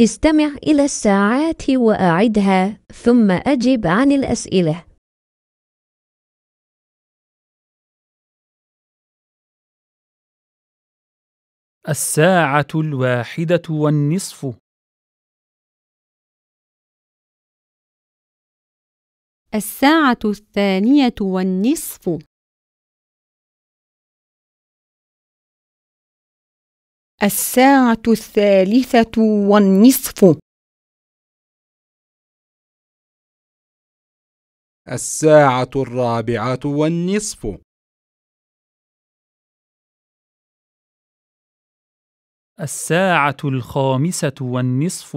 استمع إلى الساعات وأعدها ثم أجب عن الأسئلة. الساعة الواحدة والنصف الساعة الثانية والنصف الساعة الثالثة والنصف الساعة الرابعة والنصف الساعة الخامسة والنصف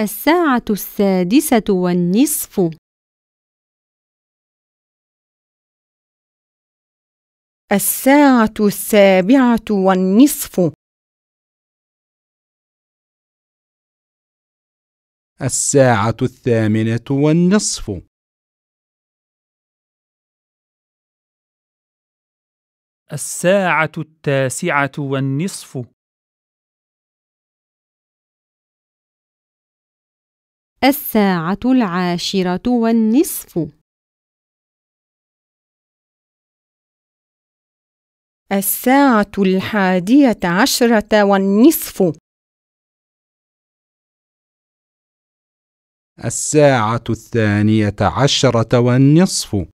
الساعة السادسة والنصف الساعة السابعة والنصف الساعة الثامنة والنصف الساعة التاسعة والنصف الساعة العاشرة والنصف الساعة الحادية عشرة والنصف الساعة الثانية عشرة والنصف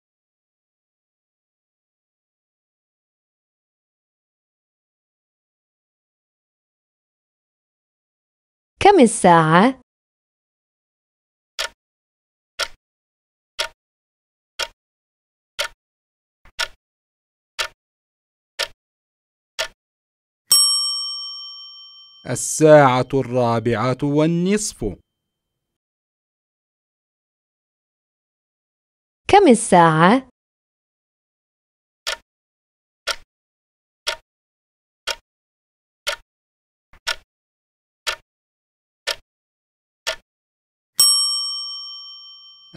كم الساعة؟ الساعة الرابعة والنصف كم الساعة؟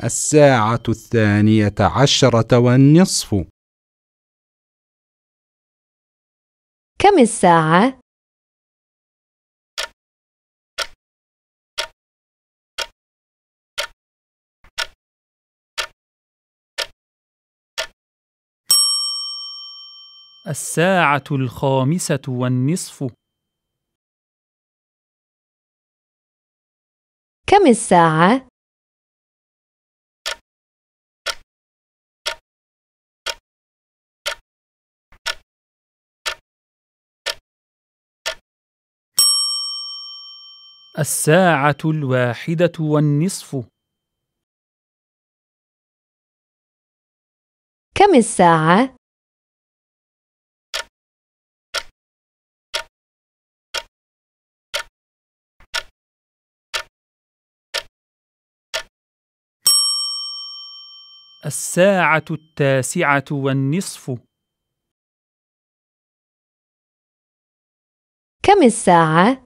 الساعة الثانية عشرة والنصف كم الساعة؟ الساعة الخامسة والنصف كم الساعة؟ الساعة الواحدة والنصف كم الساعة؟ الساعة التاسعة والنصف كم الساعة؟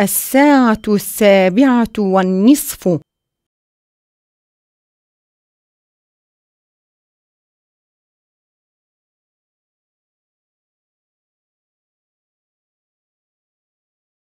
الساعة السابعة والنصف